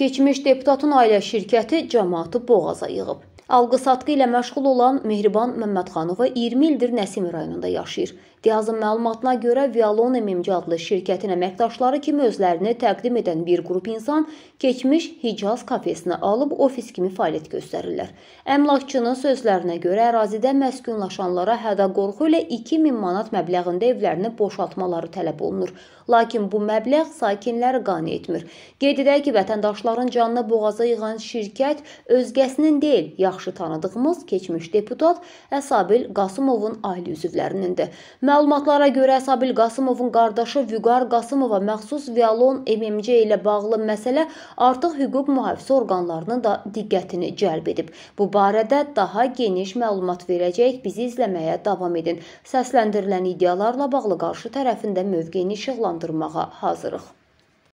Keçmiş deputatın ailə şirkəti cəmaatı boğaza yığıb. Alqı-satqı ilə məşğul olan Mehriban Məmmədxanova 20 ildir Nəsimi rayonunda yaşayır. Diyazın məlumatına görə Vialon MMC adlı şirkətin əməkdaşları kimi özlərini təqdim edən bir qrup insan keçmiş Hicaz kafesinə alıb ofis kimi fəaliyyət göstərirlər. Əmlakçının sözlərinə görə ərazidə məskunlaşanlara hədə qorxu ilə 2000 manat məbləğində evlərini boşaltmaları tələb olunur. Lakin bu məbləğ sakinləri qane etmir. Qeyd edək ki, vətəndaşların canını boğaza yığan şirkət özgəsinin deyil, yaxşı yaxşı tanıdığımız keçmiş deputat Əsabil Qasımovun ailə üzvlərindəndir. Məlumatlara görə Əsabil Qasımovun qardaşı Vüqar Qasımova məxsus Vialon MMC ilə bağlı məsələ artıq hüquq mühafizə orqanlarının da diqqətini cəlb edib. Bu barədə daha geniş məlumat verəcək. Bizi izləməyə davam edin. Səsləndirilən iddialarla bağlı qarşı tərəfində mövqeyini işıqlandırmağa hazırıq.